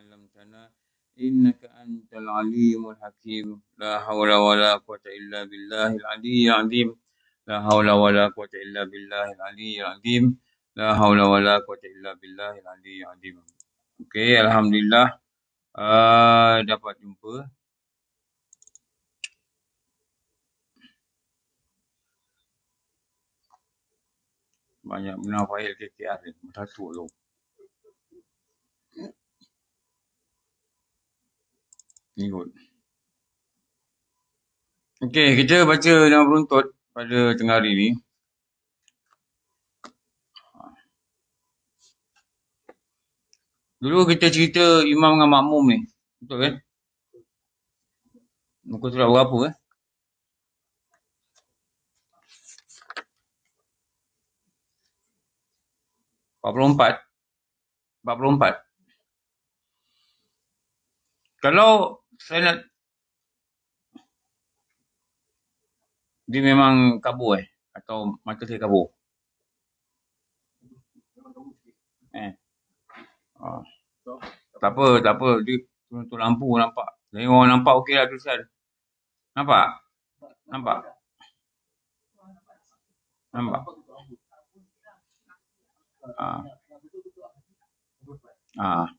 alamtana innaka antal alimul hakim la haula wala quwata illa billahil aliyyil azim la haula wala quwata illa billahil aliyyil azim la haula wala quwata illa billahil aliyyil azim okey alhamdulillah uh, dapat jumpa banyak benar fail KKR ni. Satu tu. kot. Okey, kita baca dengan beruntut pada tengah hari ni. Dulu kita cerita imam dengan makmum ni. Betul kan? Muka surat berapa eh? Empat puluh empat. Empat puluh empat. Kalau saya nak Dia memang kabur eh Atau mata saya kabur Eh oh. Tak apa, tak apa Dia tu, lampu nampak Saya orang nampak okey lah tulisan Nampak? Nampak? Nampak? Ah. Ah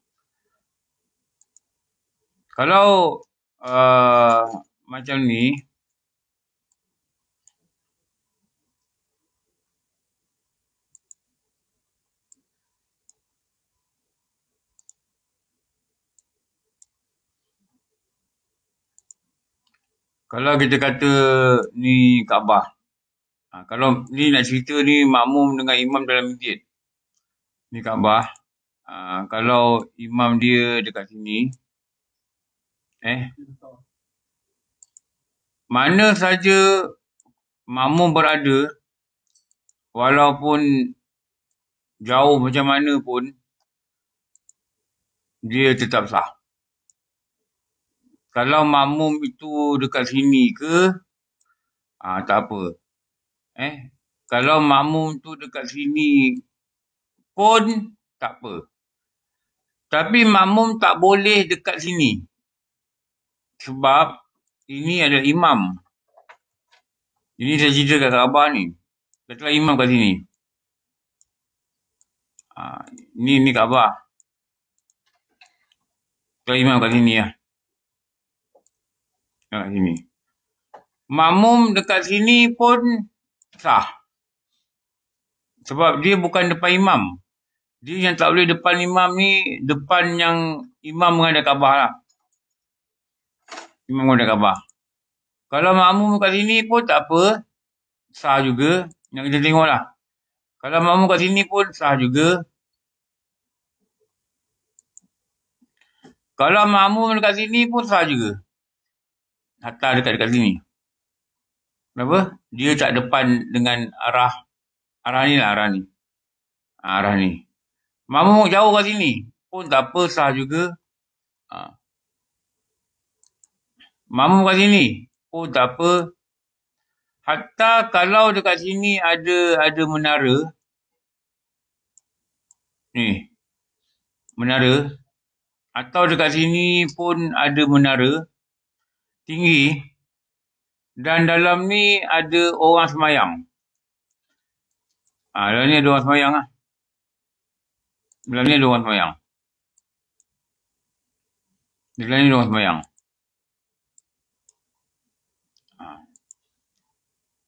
kalau uh, macam ni kalau kita kata ni Kaabah ha, kalau ni nak cerita ni makmum dengan imam dalam masjid ni Kaabah ha, kalau imam dia dekat sini Eh. Mana saja makmum berada walaupun jauh macam mana pun dia tetap sah. Kalau makmum itu dekat sini ke ah tak apa. Eh, kalau makmum tu dekat sini pun tak apa. Tapi makmum tak boleh dekat sini sebab ini ada imam. Ini saya cerita kat Kaabah ni. Katalah imam kat sini. Ha, ini ni Kaabah. Katalah imam kat sini lah. Ya. Kat sini. Mamum dekat sini pun sah. Sebab dia bukan depan imam. Dia yang tak boleh depan imam ni, depan yang imam mengadakan Kaabah lah. Imam Muda Kaabah. Kalau makmum kat sini pun tak apa. Sah juga. Yang kita tengoklah. Kalau makmum kat sini pun sah juga. Kalau makmum dekat sini pun sah juga. Hatta dekat-dekat sini. Kenapa? Dia tak depan dengan arah. Arah ni lah arah ni. Ah, arah ni. Makmum jauh kat sini pun tak apa sah juga. Haa. Ah. Mamu kat sini. Oh tak apa. Hatta kalau dekat sini ada ada menara. Ni. Menara. Atau dekat sini pun ada menara. Tinggi. Dan dalam ni ada orang semayang. Ha, dalam ni ada orang semayang lah. Dalam ni ada orang semayang. Dalam ni ada orang semayang.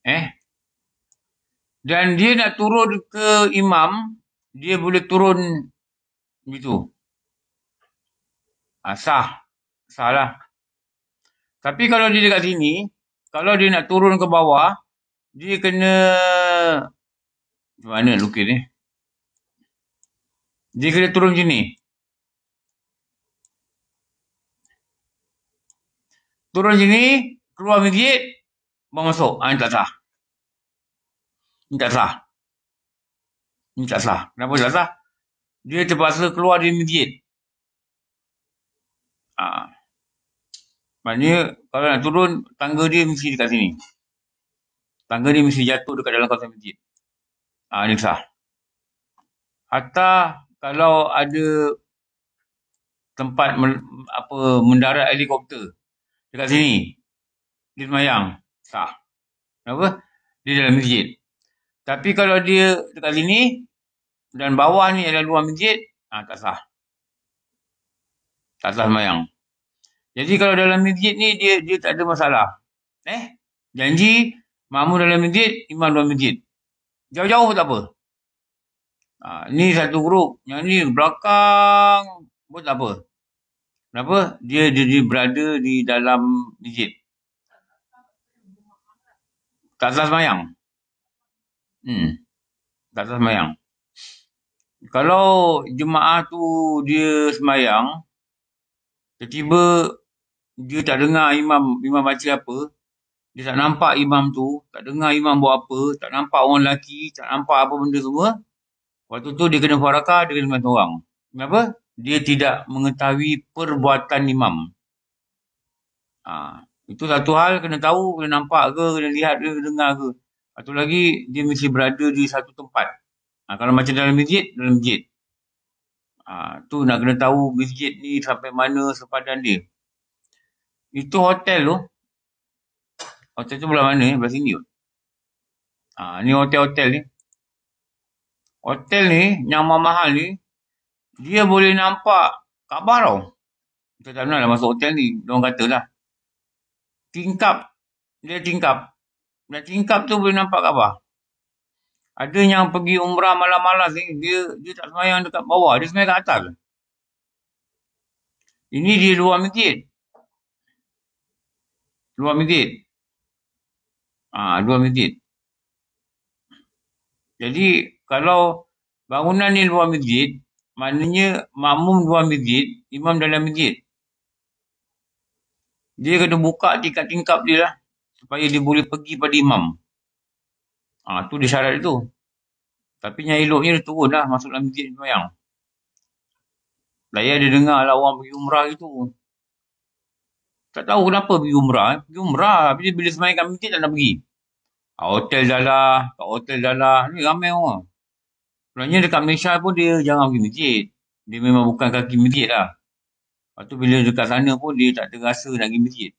Eh. Dan dia nak turun ke imam, dia boleh turun begitu. Asah. Ah, Salah. Tapi kalau dia dekat sini, kalau dia nak turun ke bawah, dia kena mana lukis ni? Dia kena turun sini, Turun sini, keluar migit, Bang masuk. Ah, ha, ini tak sah. Ini tak sah. Ini tak sah. Kenapa tak sah? Dia terpaksa keluar di masjid. Ha. Maknanya, kalau nak turun, tangga dia mesti dekat sini. Tangga dia mesti jatuh dekat dalam kawasan masjid. Ha, ini sah. Hatta kalau ada tempat apa mendarat helikopter dekat sini. di semayang sah. Kenapa? Dia dalam masjid. Tapi kalau dia dekat sini dan bawah ni adalah luar masjid, ah ha, tak sah. Tak sah sembahyang. Jadi kalau dalam masjid ni dia dia tak ada masalah. Eh? Janji makmum dalam masjid, imam luar masjid. Jauh-jauh tak apa. Ha, ni satu grup. Yang ni belakang pun tak apa. Kenapa? Dia, jadi dia berada di dalam masjid tak sah semayang. Hmm. Tak sah semayang. Kalau jemaah tu dia semayang, tiba-tiba dia tak dengar imam imam baca apa, dia tak nampak imam tu, tak dengar imam buat apa, tak nampak orang lelaki, tak nampak apa benda semua, waktu tu dia kena faraka, dia kena mati orang. Kenapa? Dia tidak mengetahui perbuatan imam. Ha. Itu satu hal kena tahu, kena nampak ke, kena lihat ke, kena dengar ke. Satu lagi, dia mesti berada di satu tempat. Ha, kalau macam dalam masjid, dalam masjid. Ha, tu nak kena tahu masjid ni sampai mana sepadan dia. Itu hotel tu. Hotel tu belah mana ni? Belah sini tu. Ha, ni hotel-hotel ni. Hotel ni, yang mahal ni, dia boleh nampak kabar tau. Kita tak pernah lah masuk hotel ni. Diorang kata lah tingkap. Dia tingkap. dia tingkap tu boleh nampak apa? Ada yang pergi umrah malam-malam ni, dia, dia tak semayang dekat bawah. Dia semayang kat atas. Ini di luar masjid. Luar masjid. Ah, ha, luar masjid. Jadi, kalau bangunan ni luar masjid, maknanya makmum luar masjid, imam dalam masjid. Dia kena buka tingkap-tingkap dia lah. Supaya dia boleh pergi pada imam. Ah ha, tu dia syarat itu. Tapi yang eloknya dia turun lah masuk dalam masjid semayang. Layar dia dengar lah orang pergi umrah itu. Tak tahu kenapa pergi umrah. Eh. Pergi umrah. Tapi dia bila semayang kat masjid tak nak pergi. Ha, hotel dah lah. Kat hotel dah lah. Ni ramai orang. Sebenarnya dekat Malaysia pun dia jangan pergi masjid. Dia memang bukan kaki masjid lah. Lepas tu bila dekat sana pun dia tak terasa nak pergi masjid.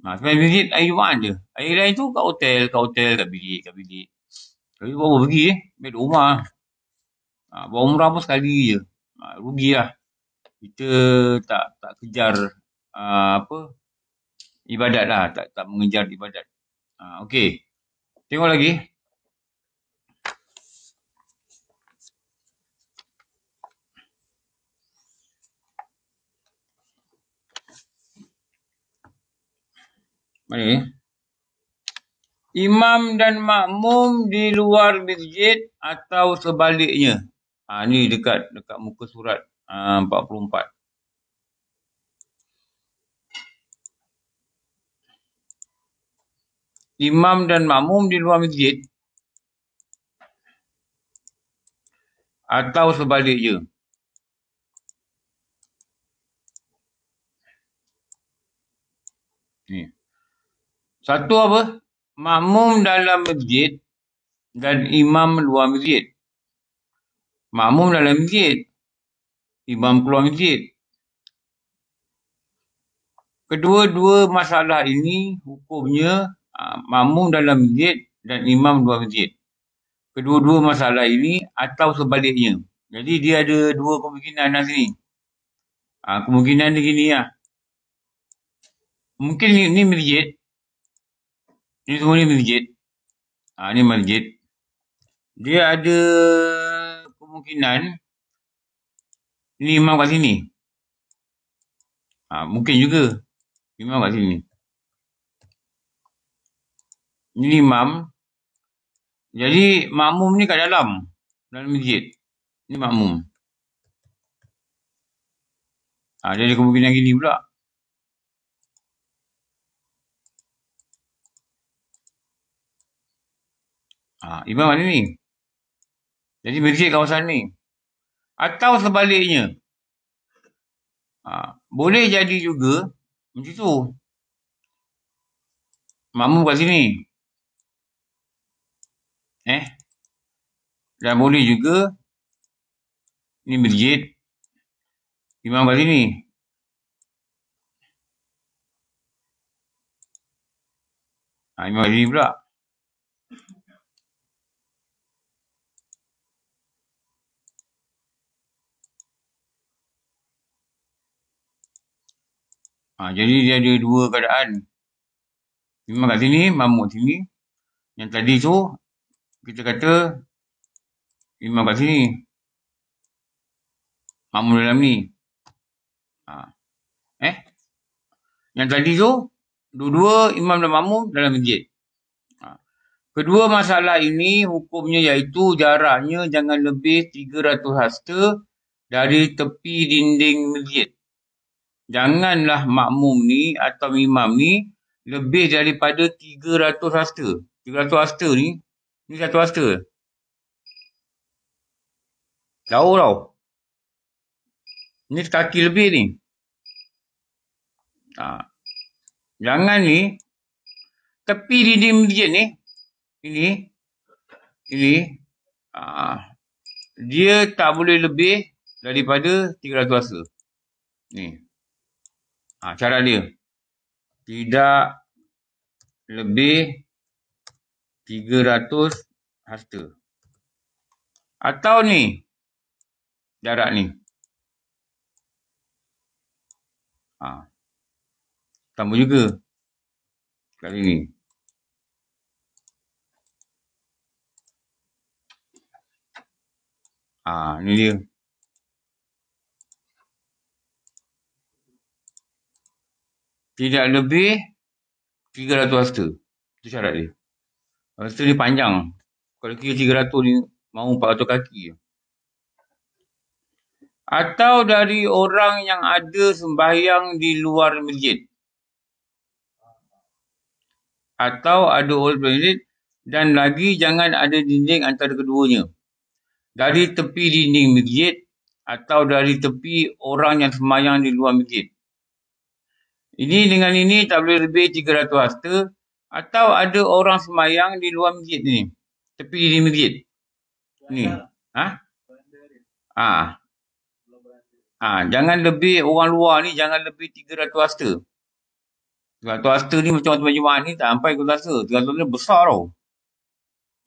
Nah, ha, sampai masjid air Jumaat je. Air lain tu kat hotel, kat hotel, kat bilik, kat bilik. Tapi baru pergi eh, ambil rumah. Ha, bawa umrah pun sekali je. Ha, rugi lah. Kita tak tak kejar uh, apa ibadat lah. Tak, tak mengejar ibadat. Ha, okay. Tengok lagi. Mari. Imam dan makmum di luar masjid atau sebaliknya. Ha, ini dekat dekat muka surat ha, 44. Imam dan makmum di luar masjid atau sebaliknya. Nih. Satu apa? Makmum dalam masjid dan imam luar masjid. Makmum dalam masjid. Imam keluar masjid. Kedua-dua masalah ini hukumnya aa, ah, makmum dalam masjid dan imam luar masjid. Kedua-dua masalah ini atau sebaliknya. Jadi dia ada dua kemungkinan di sini. Ha, kemungkinan dia gini lah. Mungkin ini masjid. Ini semua ni masjid. Ha, ni masjid. Dia ada kemungkinan ni imam kat sini. Ha, mungkin juga. Imam kat sini. Ini imam. Jadi makmum ni kat dalam. Dalam masjid. Ini makmum. Ha, jadi kemungkinan gini pula. Ha, Imam mana ni? Jadi masjid kawasan ni. Atau sebaliknya. Ha, boleh jadi juga macam tu. Makmum kat sini. Eh? Dan boleh juga ni masjid Imam kat sini. Ha, imam kat sini pula. Ha, jadi dia ada dua keadaan. Memang kat sini, mamuk sini. Yang tadi tu, kita kata, imam kat sini. Mamuk dalam ni. Ha. Eh? Yang tadi tu, dua-dua imam dan mamuk dalam masjid. Ha. Kedua masalah ini, hukumnya iaitu jaraknya jangan lebih 300 hasta dari tepi dinding masjid janganlah makmum ni atau imam ni lebih daripada 300 hasta. 300 hasta ni, ni satu hasta. Jauh tau. Ni sekaki lebih ni. Ha. Jangan ni, tepi dinding dia ni, ini, ini, ha. dia tak boleh lebih daripada 300 hasta. Ni. Ha, cara dia. Tidak lebih 300 hasta. Atau ni. Jarak ni. Ha. Tambah juga. Kali ni. ha, ni dia. tidak lebih 300 hasta. Itu syarat dia. Hasta dia panjang. Kalau kira 300 ni mahu 400 kaki. Atau dari orang yang ada sembahyang di luar masjid. Atau ada old masjid dan lagi jangan ada dinding antara keduanya. Dari tepi dinding masjid atau dari tepi orang yang sembahyang di luar masjid. Ini dengan ini tak boleh lebih 300 hasta. Atau ada orang semayang di luar masjid ni. Tepi di masjid. Ni. Ha? Ha. ha. Jangan lebih orang luar ni jangan lebih 300 hasta. 300 hasta ni macam tuan jemaah ni tak sampai ke hasta. 300 hasta ni besar tau.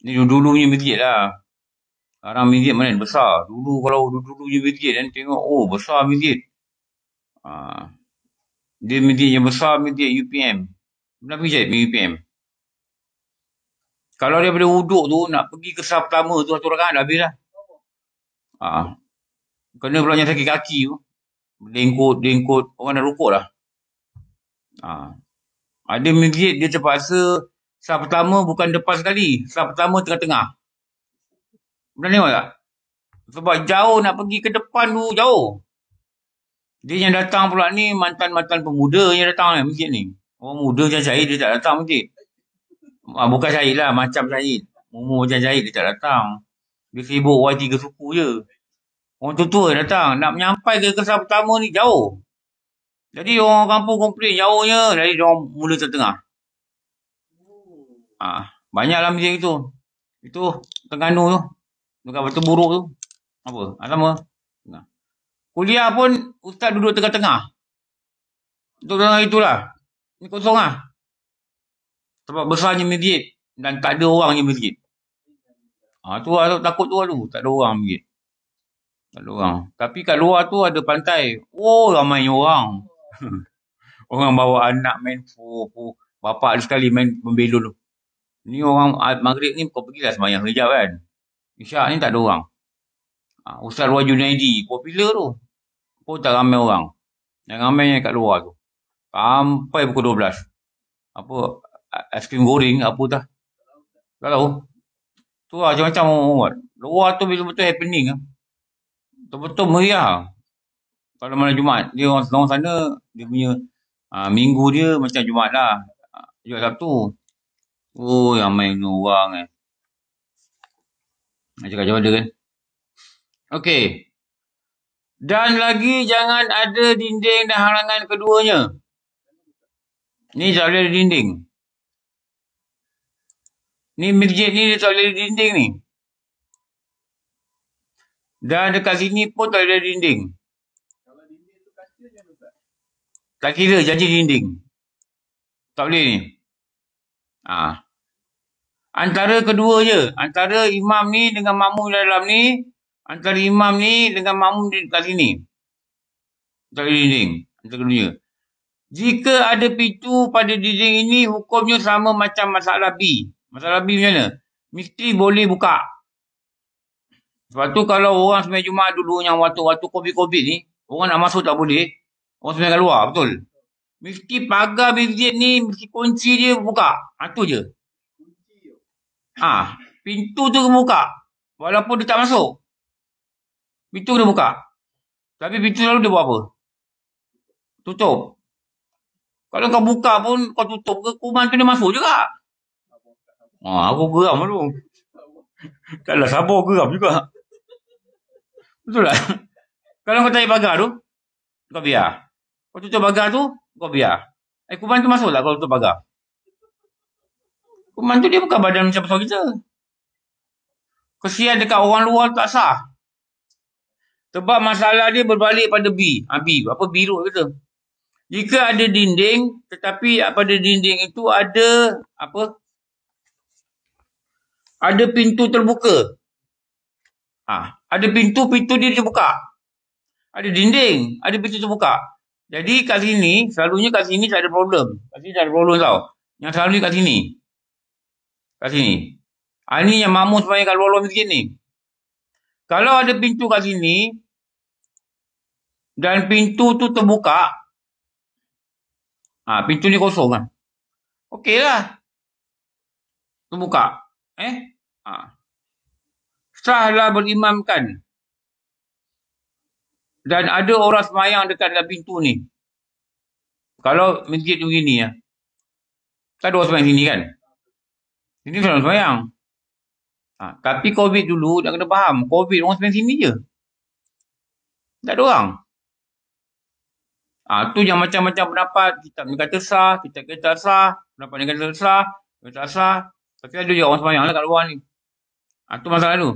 Ni dulu punya masjid lah. Sekarang masjid mana besar. Dulu kalau dulu punya masjid dan tengok oh besar masjid. Ha dia media yang besar media UPM Nabi Jaya media UPM kalau dia boleh wuduk tu nak pergi ke sah pertama tu satu rakan dah habis lah ah. kena pula yang sakit kaki tu dengkut dengkut orang dah rukuk lah ah. ada media dia terpaksa sah pertama bukan depan sekali sah pertama tengah-tengah pernah ni tak sebab jauh nak pergi ke depan tu jauh dia yang datang pula ni mantan-mantan pemuda yang datang ni kan masjid ni. Orang muda macam Syahid dia tak datang masjid. Ah, bukan Syahid lah. Macam Syahid. Umur macam Syahid dia tak datang. Dia sibuk wajib tiga suku je. Orang tu tua datang. Nak menyampai ke kesan pertama ni jauh. Jadi orang kampung komplain jauhnya. Jadi orang mula tertengah. Ah, banyaklah masjid itu. Itu tengah nu tu. Dekat batu buruk tu. Apa? Ah, sama. Kuliah pun ustaz duduk tengah-tengah. Untuk dalam itulah. Ini kosong lah. Sebab besarnya masjid. Dan tak ada orang yang masjid. Ha, tu lah takut tu lah tu. Tak ada orang masjid. Tak ada orang. Tapi kat luar tu ada pantai. Oh ramai orang. orang bawa anak main fu Bapa ada sekali main membelul tu. Ni orang ah, maghrib ni kau pergilah semayang sekejap kan. Isyak ni tak ada orang. Ha, Ustaz Wajud Naidi. Popular tu. Oh tak ramai orang. Yang ramai yang kat luar tu. Sampai pukul 12. Apa es krim goreng apa tu? Tak tahu. Tu lah macam-macam buat. Luar tu betul-betul happening. Lah. Betul-betul meriah. Kalau mana Jumat. Dia orang, orang sana. Dia punya uh, minggu dia macam Jumat lah. Jumat Sabtu. Oh yang main orang eh. macam macam mana kan. Okay. Dan lagi jangan ada dinding dan halangan keduanya. Ni tak boleh ada dinding. Ni masjid ni tak boleh ada dinding ni. Dan dekat sini pun tak ada dinding. Tak kira jadi dinding. Tak boleh ni. Ah. Ha. Antara kedua je. Antara imam ni dengan makmum dalam ni antara imam ni dengan makmum di kat sini. Tak dinding, antara dunia. Jika ada pintu pada dinding ini, hukumnya sama macam masalah B. Masalah B macam mana? Mesti boleh buka. Sebab tu kalau orang sembang Jumaat dulu yang waktu-waktu COVID-COVID ni, orang nak masuk tak boleh. Orang sembang keluar, betul? Mesti pagar masjid ni, mesti kunci dia buka. Ha, tu je. Ah, ha, pintu tu buka. Walaupun dia tak masuk. Pintu dia buka. Tapi pintu lalu dia buat apa? Tutup. Kalau kau buka pun kau tutup ke kuman tu dia masuk juga. Ha, aku geram dulu. Lah Taklah sabar geram juga. Betul tak? Kalau kau tarik pagar tu, kau biar. Kau tutup pagar tu, kau biar. Eh, kuman tu masuk tak kalau tutup pagar? Kuman tu dia bukan badan macam besar kita. Kesian dekat orang luar tak sah. Sebab masalah dia berbalik pada B. Ha, B. Apa biru kata? Jika ada dinding, tetapi pada dinding itu ada apa? Ada pintu terbuka. Ha, ada pintu, pintu dia terbuka. Ada dinding, ada pintu terbuka. Jadi kat sini, selalunya kat sini tak ada problem. Kat sini tak ada problem tau. Yang selalu kat sini. Kat sini. Ha, ah, ini yang mamut sebenarnya kat luar-luar miskin kalau ada pintu kat sini dan pintu tu terbuka, ah ha, pintu ni kosong kan. Okey lah, Terbuka. Eh? Ha. Setelah berimamkan dan ada orang semayang dekat dalam pintu ni. Kalau masjid gini ya. Tak ada orang semayang sini kan? Ini orang semayang. Ha, tapi COVID dulu, nak kena faham, COVID orang sebelah sini je. Tak ada orang. Ah ha, yang macam-macam pendapat, kita kata sah, kita kata sah, pendapat yang kata sah, kita kata sah. Tapi ada juga orang sebayang lah kat luar ni. Ha, masalah tu.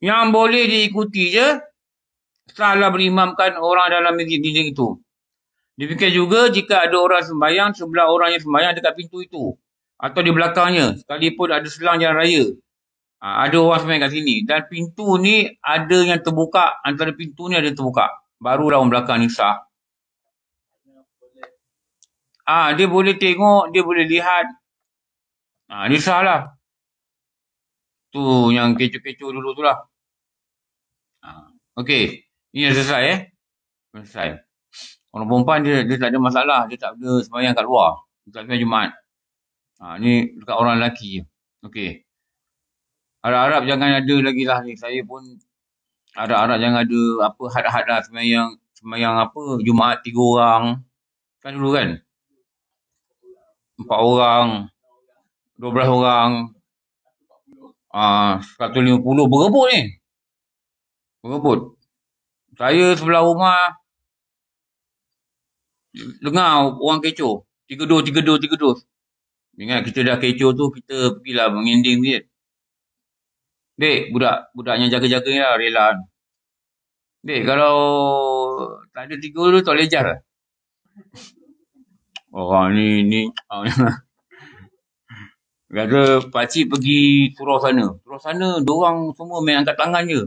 Yang boleh diikuti je, salah berimamkan orang dalam masjid itu. Dia fikir juga jika ada orang sembahyang, sebelah orang yang sembahyang dekat pintu itu atau di belakangnya sekalipun ada selang jalan raya ha, ada orang sembang kat sini dan pintu ni ada yang terbuka antara pintu ni ada yang terbuka barulah orang belakang ni sah Ah ha, dia boleh tengok dia boleh lihat ha, ni sah lah tu yang kecoh-kecoh dulu tu lah ha, ok ni yang selesai eh selesai orang perempuan dia, dia tak ada masalah dia tak ada semuanya kat luar dia tak ada Jumaat Ha, ni dekat orang lelaki je. Okey. Harap-harap jangan ada lagi lah ni. Saya pun harap-harap jangan ada apa had-had lah semayang, semayang apa. Jumaat tiga orang. Kan dulu kan? Empat orang. Dua belas orang. Ha, Satu lima puluh. Berebut ni. Berebut. Saya sebelah rumah. Dengar orang kecoh. Tiga dua tiga dua tiga dua. Dengan kita dah kecoh tu, kita pergilah menginding dia. Dek budak-budak yang jaga-jaga ni lah, rela. Dek kan. kalau tak ada tiga tu, tak boleh jar lah. ni, ni. Ah, kata pakcik pergi turah sana. Turah sana, dorang semua main angkat tangan je.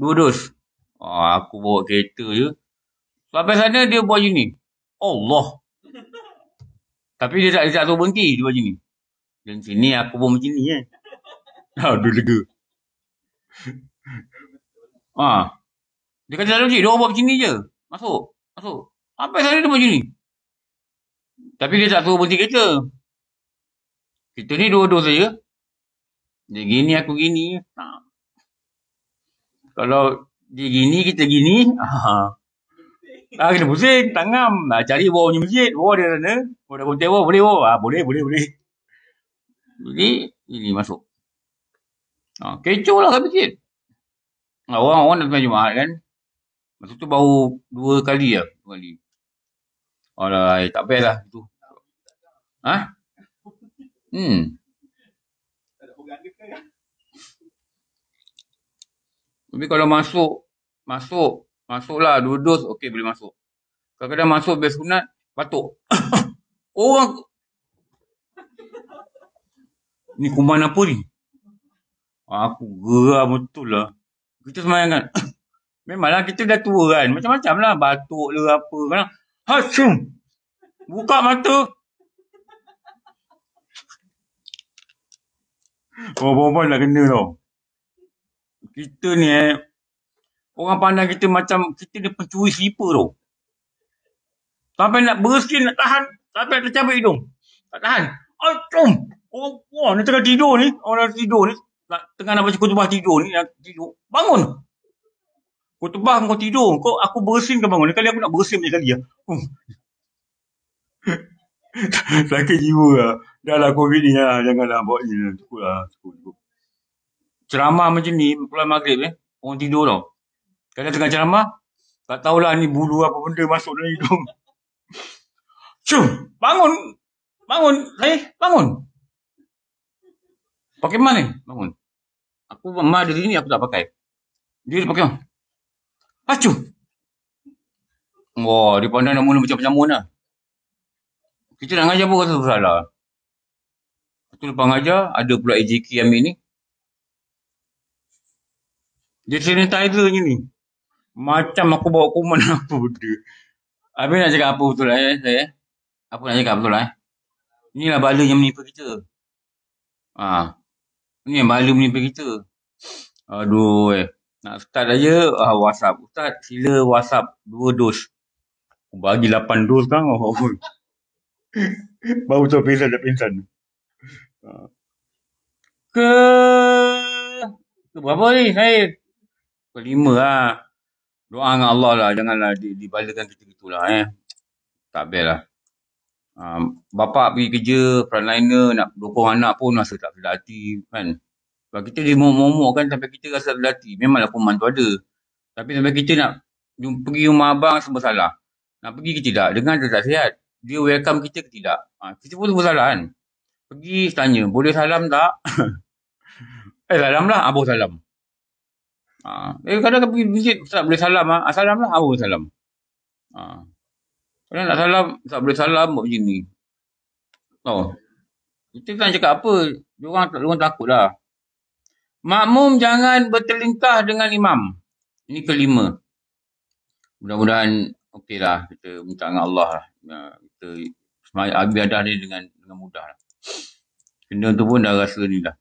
Dua dos. Ah, aku bawa kereta je. Sampai sana dia buat gini. Allah. Tapi dia tak, dia berhenti dia macam ni. Dan sini aku pun macam ni kan. Ha, dia lega. Ha. Dia kata lalu cik, dia orang buat macam ni je. Masuk. Masuk. Sampai saya dia macam ni. Tapi dia tak tahu berhenti kereta. Kita ni dua-dua saja. Dia gini, aku gini. Ha. Kalau dia gini, kita gini. Ha. Ah, kena pusing, tangam. Nak cari bawah punya masjid. Bawah dia sana. Bawah dia bawah, boleh bawah. Ah, boleh, boleh, boleh. Jadi, ini masuk. Ah, kecoh lah sampai sikit. Ah, orang-orang datang Jumaat kan. Masa tu baru dua kali lah. Dua kali. Alah, eh, tak payah lah. Itu. Ha? Hmm. Tapi kalau masuk, masuk Masuklah dua dos okey boleh masuk. Kadang-kadang masuk habis sunat batuk. Orang oh, Ni kuman apa ni? Aku geram betul lah. Kita semayang kan. Memanglah kita dah tua kan. Macam-macam lah. Batuk lah apa. Kan? Hasum. Buka mata. Oh, perempuan dah kena tau. Kita ni eh, Orang pandang kita macam kita ni pencuri sleeper tu. Sampai nak bersin nak tahan. Sampai nak tercabut hidung. Tak tahan. Atum. Ah, Orang oh, wah, ni tengah tidur ni. Orang tengah tidur ni. Nak, tengah nak baca kutubah tidur ni. Nak tidur. Bangun. Kutubah kau tidur. Kau aku bersin ke bangun. Kali aku nak bersin macam kali ya. Hmm. Sakit jiwa lah. Dah lah COVID ni lah. Janganlah buat ni. Lah. Cukup lah. Cukup. Ceramah macam ni. Pulau Maghrib eh. Orang tidur tau. Saya dah tengah ceramah. Tak tahulah ni bulu apa benda masuk dalam hidung. Cium. Bangun. Bangun. Saya bangun. Pakai mana ni? Bangun. Aku mah dari sini aku tak pakai. Dia pakai mana? Pacu. Wah, dia pandai nak mula macam jamun lah. Kita nak ngajar pun rasa susah lah. Lepas tu lepas ngajar, ada pula AJK ambil ni. Dia sanitizer je ni. Macam aku bawa kuman apa benda. Habis nak cakap apa betul lah eh, saya. Eh? Apa nak cakap betul lah eh. Inilah bala yang menipu kita. Ha. Ini yang bala menipu kita. Aduh eh. Nak start aja uh, WhatsApp. Ustaz sila WhatsApp dua dos. Bagi lapan dos kan. Oh, oh. Baru tu pesan dah pesan. Ha. Ke... Ke berapa ni saya? Kelima lah doa dengan Allah lah. Janganlah dibalakan kita gitulah eh. Tak best lah. Um, bapak pergi kerja, frontliner, nak dokong anak pun rasa tak sedar hati kan. Sebab kita dia momok kan sampai kita rasa sedar hati. Memanglah kuman tu ada. Tapi sampai kita nak jumpa, pergi rumah abang semua salah. Nak pergi ke tidak, dengan dia tak sihat. Dia welcome kita ke tidak. Ha, kita pun semua salah kan. Pergi tanya, boleh salam tak? eh salam lah, abu salam. Ha. Eh, kadang pergi masjid tak boleh salam ah. ah salam lah, awal salam. Ha. Kalau nak salam, tak boleh salam buat macam ni. Oh. Kita kan cakap apa, diorang, tak, takut dah. Makmum jangan bertelingkah dengan imam. Ini kelima. Mudah-mudahan okey lah. Kita minta dengan Allah lah. Ya, kita semai abiadah ni dengan, dengan mudah lah. Kena tu pun dah rasa ni lah.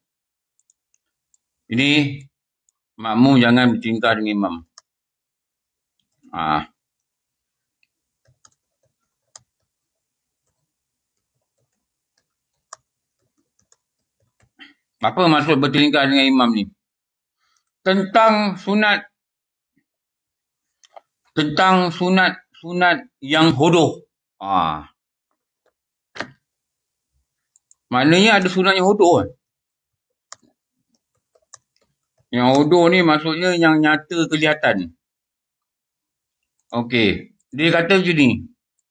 Ini makmum jangan bertingkah dengan imam. Ah. Apa maksud bertingkah dengan imam ni? Tentang sunat tentang sunat-sunat yang hodoh. Ah. Maknanya ada sunat yang hodoh kan? Yang odoh ni maksudnya yang nyata kelihatan. Okey. Dia kata macam ni.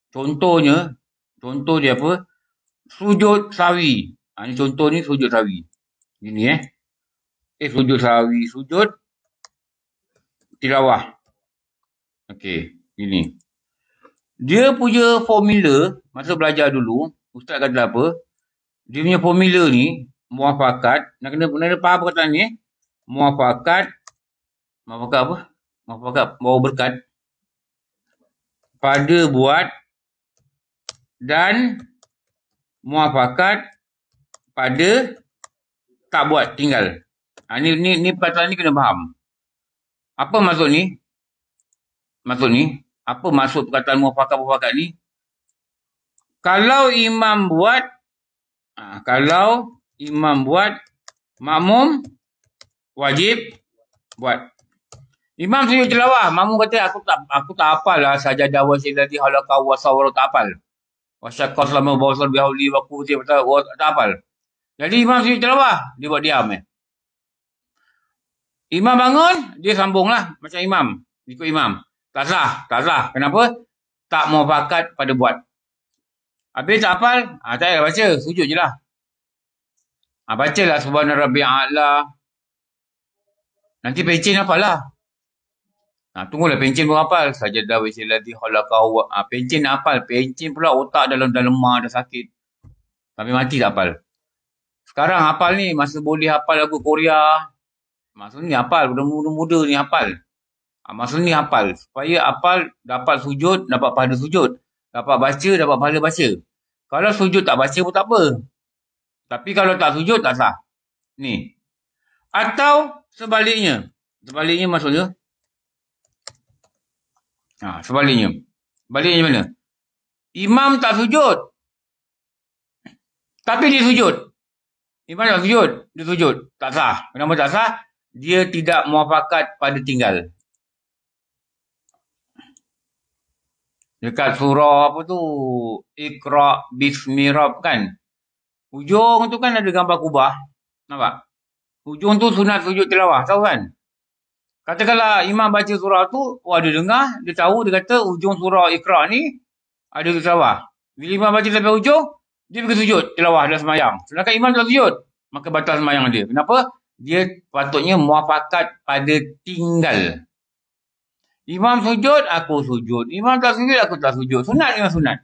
Contohnya, contoh dia apa? Sujud sawi. Ha, ini contoh ni sujud sawi. Gini eh. Eh, sujud sawi. Sujud tilawah. Okey, gini. Dia punya formula, masa belajar dulu, Ustaz kata apa? Dia punya formula ni, muafakat, nak kena, nak kena faham perkataan ni eh muafakat muafakat apa? muafakat Mau berkat pada buat dan muafakat pada tak buat tinggal. Ha, ni ni ni perkataan ni kena faham. Apa maksud ni? Maksud ni, apa maksud perkataan muafakat-muafakat ni? Kalau imam buat ha, kalau imam buat makmum wajib buat. Imam Syu Jelawah, mamu kata aku tak aku tak hafal lah saja dawa hala halaka wa sawar tak hafal. Wasyakos lama bawasal bihawli wa kuzi wa oh, tak hafal. Jadi Imam Syu Jelawah, dia buat diam eh. Imam bangun, dia sambung lah macam Imam. Ikut Imam. Tak sah, tak sah. Kenapa? Tak mau bakat pada buat. Habis tak hafal, ha, tak payah baca. Sujud je lah. Ha, baca lah subhanallah Nanti pencing pencen apalah. Tunggu lah pencing pun apa? Saja dah wisi lati halakau. Ha, pencen ha, apal. Pencen pula otak dalam dalam lemah, dah sakit. tapi mati tak apal. Sekarang apa ni masa boleh apa? lagu Korea. Masuk ni apal. Muda-muda ni apa? Ha, masa ni apa? Supaya apa? dapat sujud, dapat pada sujud. Dapat baca, dapat pahala baca. Kalau sujud tak baca pun tak apa. Tapi kalau tak sujud tak sah. Ni. Atau sebaliknya sebaliknya maksudnya ha, sebaliknya baliknya mana imam tak sujud tapi dia sujud imam tak sujud dia sujud tak sah kenapa tak sah dia tidak muafakat pada tinggal dekat surah apa tu ikra bismirab kan Ujung tu kan ada gambar kubah nampak Hujung tu sunat sujud tilawah. Tahu kan? Katakanlah imam baca surah tu. Wah oh, dia dengar. Dia tahu. Dia kata hujung surah ikhra ni. Ada tilawah. Bila imam baca sampai hujung. Dia pergi sujud. Tilawah dalam semayang. Sedangkan imam telah sujud. Maka batal semayang dia. Kenapa? Dia patutnya muafakat pada tinggal. Imam sujud. Aku sujud. Imam tak sujud. Aku tak sujud. Sunat imam sunat.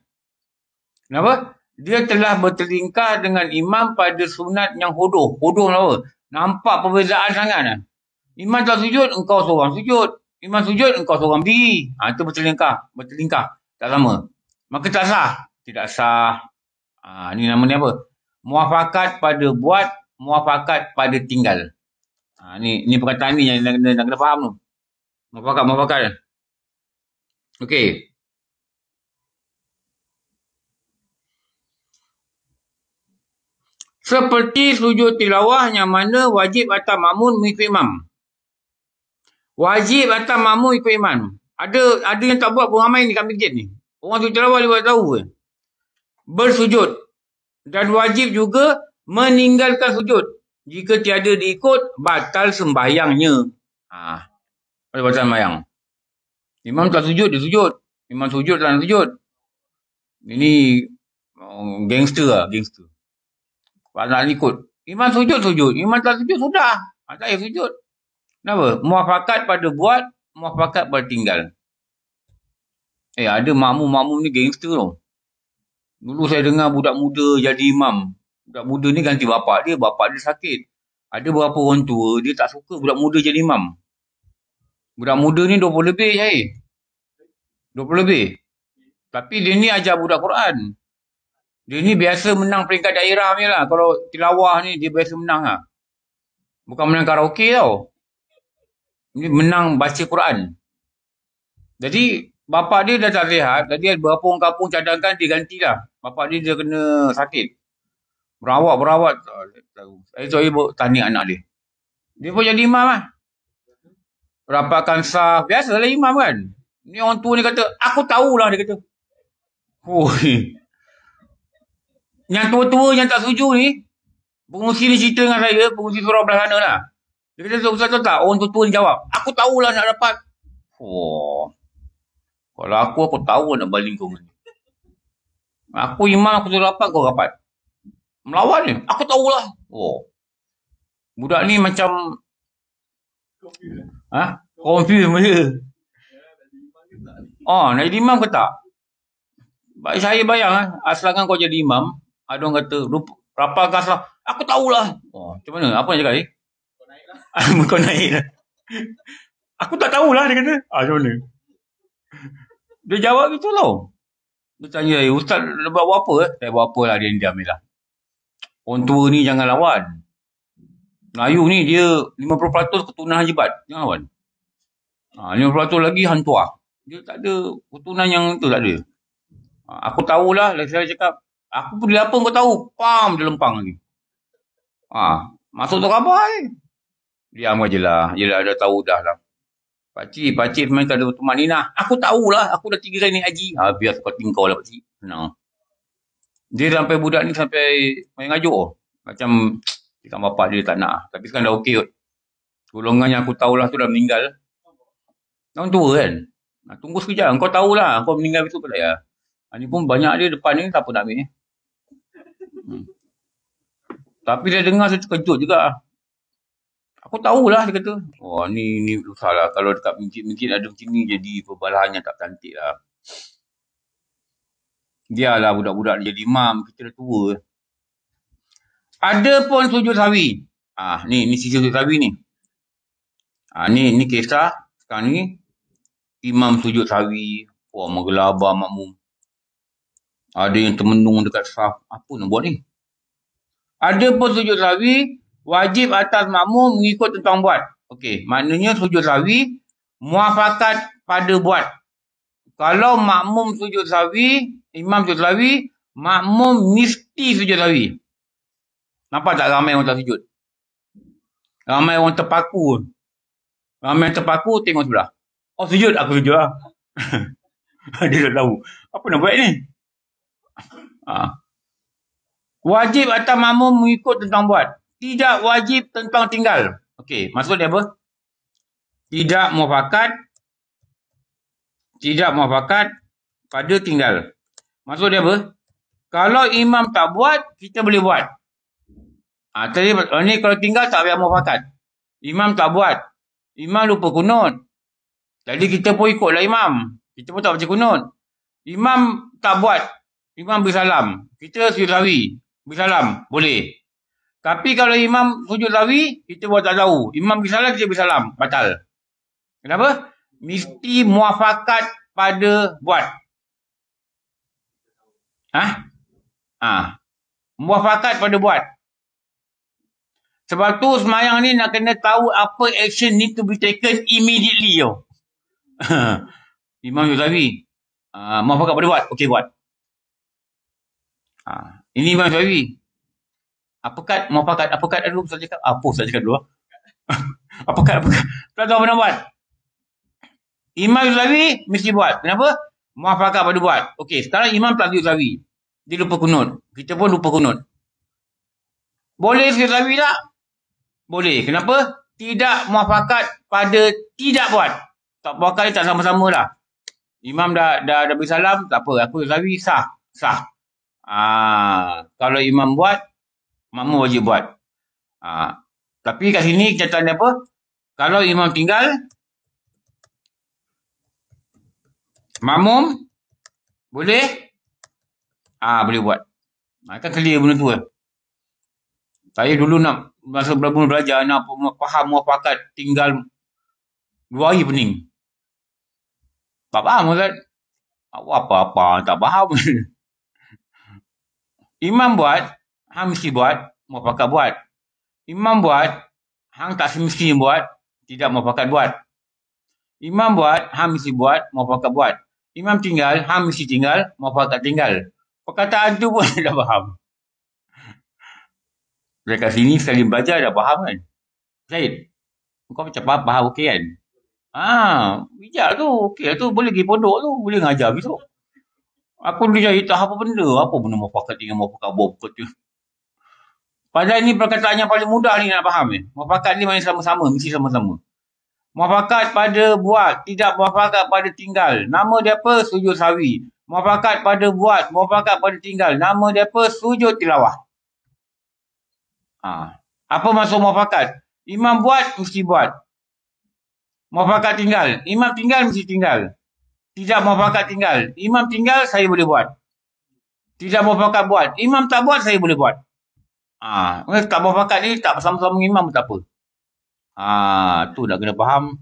Kenapa? Dia telah bertelingkah dengan imam pada sunat yang hodoh. Hodoh kenapa? Nampak perbezaan sangat. Kan? Iman tak sujud, engkau seorang sujud. Iman sujud, engkau seorang diri. Ha, itu bertelingkah. Bertelingkah. Tak sama. Maka tak sah. Tidak sah. Ha, ini nama ni apa? Muafakat pada buat, muafakat pada tinggal. Ha, ni, ni perkataan ni yang nak kena, kena faham tu. Muafakat, muafakat. Okey. Seperti sujud tilawah yang mana wajib atas makmum mengikut imam. Wajib atas makmum ikut imam. Ada ada yang tak buat pun ramai ni kami kejap ni. Orang sujud tilawah dia buat tahu. Bersujud. Dan wajib juga meninggalkan sujud. Jika tiada diikut, batal sembahyangnya. Ah, ha. batal sembahyang? Imam tak sujud, dia sujud. Imam sujud, dia sujud. Ini oh, gangster lah, gangster. Tak nak ikut. Iman sujud, sujud. Iman tak sujud, sudah. Ah, tak payah sujud. Kenapa? Muafakat pada buat, muafakat pada tinggal. Eh, ada makmum-makmum ni gangster tu. Dulu saya dengar budak muda jadi imam. Budak muda ni ganti bapak dia, bapak dia sakit. Ada berapa orang tua, dia tak suka budak muda jadi imam. Budak muda ni 20 lebih, Syahir. 20 lebih. Tapi dia ni ajar budak Quran. Dia ni biasa menang peringkat daerah ni lah. Kalau tilawah ni dia biasa menang lah. Bukan menang karaoke tau. Ini menang baca Quran. Jadi bapa dia dah tak sihat. Jadi berapa orang kampung cadangkan dia gantilah. Bapa dia dia kena sakit. Berawat-berawat. Saya tahu ibu tanya anak dia. Dia pun jadi imam lah. Rapatkan sah. Biasalah imam kan. Ni orang tua ni kata, aku tahulah dia kata. Hui yang tua-tua yang tak setuju ni pengusi ni cerita dengan saya pengusi surau belah sana lah dia kata ustaz tahu tak orang tua-tua ni jawab aku tahulah nak dapat oh. kalau aku aku tahu nak baling kau aku imam aku suruh dapat kau rapat melawan ni aku tahulah oh. budak ni macam ha? Confused. ha? confuse macam yeah, oh nak jadi imam ke tak Baik saya bayang ah, ha? asalkan kau jadi imam, ada orang kata rapal gas lah aku tahulah oh, macam mana apa nak cakap eh kau naik lah kau naik lah aku tak tahulah dia kata ah, macam mana dia jawab gitu tau dia tanya eh, ustaz dia buat apa eh? eh? buat apa lah dia diam lah orang tua ni jangan lawan Melayu ni dia 50% keturunan hajibat jangan lawan ha, ah, 50% lagi hantuah dia tak ada keturunan yang tu tak ada ha, aku tahulah lagi saya cakap Aku pun apa kau tahu. Pam dia lempang lagi. Ha, masuk tu apa ni? Eh. Diam aje lah. Yelah dah tahu dah lah. Pakcik, pakcik memang tak ada teman ni Nah, Aku tahulah. Aku dah tiga kali ni haji. Ha, biar kau tinggal lah pakcik. Senang. Dia sampai budak ni sampai main ngajuk. Macam kita bapak dia tak nak. Tapi sekarang dah okey kot. Golongan yang aku tahulah tu dah meninggal. Tahun tua kan? Nah, tunggu sekejap. Kau tahulah. Kau meninggal itu pula ya. Ini ha, pun banyak dia depan ni. Siapa nak ambil ni? Hmm. Tapi dia dengar saya terkejut juga. Aku tahulah dia kata. Oh ni ni salah. Kalau dekat mingkit-mingkit ada lah, macam ni jadi perbalahannya tak cantik lah. Biarlah budak-budak dia jadi imam. Kita dah tua. Ada pun sujud sawi. Ah ni ni sisi sujud sawi ni. Ah ni ni kisah sekarang ni. Imam sujud sawi. Wah oh, menggelabah makmum. Ada yang termenung dekat saf. Apa nak buat ni? Ada pun sujud sawi wajib atas makmum mengikut tentang buat. Okey, maknanya sujud sawi muafakat pada buat. Kalau makmum sujud sawi, imam sujud sawi, makmum mesti sujud sawi. Nampak tak ramai orang tak sujud? Ramai orang terpaku. Ramai yang terpaku tengok sebelah. Oh sujud, aku sujud lah. Dia dah tahu. Apa nak buat ni? Ha. Wajib atau mampu mengikut tentang buat. Tidak wajib tentang tinggal. Okey, maksud dia apa? Tidak mufakat. Tidak mufakat pada tinggal. Maksud dia apa? Kalau imam tak buat, kita boleh buat. Ha, tadi, ini kalau tinggal tak biar mufakat. Imam tak buat. Imam lupa kunut. Jadi kita pun ikutlah imam. Kita pun tak baca kunut. Imam tak buat imam bersalam. Kita sujud lawi. Bersalam. Boleh. Tapi kalau imam sujud lawi, kita buat tak tahu. Imam bersalam, kita bersalam. Batal. Kenapa? Mesti muafakat pada buat. Hah? Ah, ha. Muafakat pada buat. Sebab tu semayang ni nak kena tahu apa action need to be taken immediately. Oh. imam sujud lawi. Uh, ha, maaf agak buat. Okey buat. Ha. Ini Imam Syafi'i. Apakat, muafakat, apakat dulu Ustaz cakap. Apa Ustaz cakap dulu? apakat, apakat. Tuan tuan pernah buat. Imam Yuzawi mesti buat. Kenapa? Muafakat pada buat. Okey, sekarang Imam Tadi Yuzawi. Dia lupa kunut. Kita pun lupa kunut. Boleh Yuzawi tak? Boleh. Kenapa? Tidak muafakat pada tidak buat. Tak muafakat tak sama-sama lah. Imam dah dah dah bersalam, tak apa. Aku Yuzawi sah. Sah. Ah, kalau imam buat, makmum hmm. wajib buat. Ah, tapi kat sini catatannya apa? Kalau imam tinggal, makmum boleh ah boleh buat. Maka ah, clear benda tu. Eh. Saya dulu nak masa belum belajar nak faham pakat tinggal dua hari pening. Tak faham kan? Apa-apa tak faham. Imam buat, hang mesti buat, mau pakai buat. Imam buat, hang tak semesti buat, tidak mau pakai buat. Imam buat, hang mesti buat, mau pakai buat. Imam tinggal, hang mesti tinggal, mau pakai tinggal. Perkataan tu pun dah faham. Dekat sini sekali baca dah faham kan? Zaid, kau macam faham, faham okey kan? Ah, bijak tu, okey tu boleh pergi pondok tu, boleh ngajar besok. Aku dulu jahit tak apa benda. Apa benda mufakat dengan mufakat buah buka tu. Padahal ini perkataan yang paling mudah ni nak faham ni. Eh? Mufakat ni maknanya sama-sama. Mesti sama-sama. Mufakat pada buat. Tidak mufakat pada tinggal. Nama dia apa? Sujud sawi. Mufakat pada buat. Mufakat pada tinggal. Nama dia apa? Sujud tilawah. Ha. Apa maksud mufakat? Imam buat, mesti buat. Mufakat tinggal. Imam tinggal, mesti tinggal. Tidak mufakat tinggal. Imam tinggal, saya boleh buat. Tidak mufakat buat. Imam tak buat, saya boleh buat. Ha, tak mufakat ni, tak sama-sama imam tak apa. Ha, tu dah kena faham.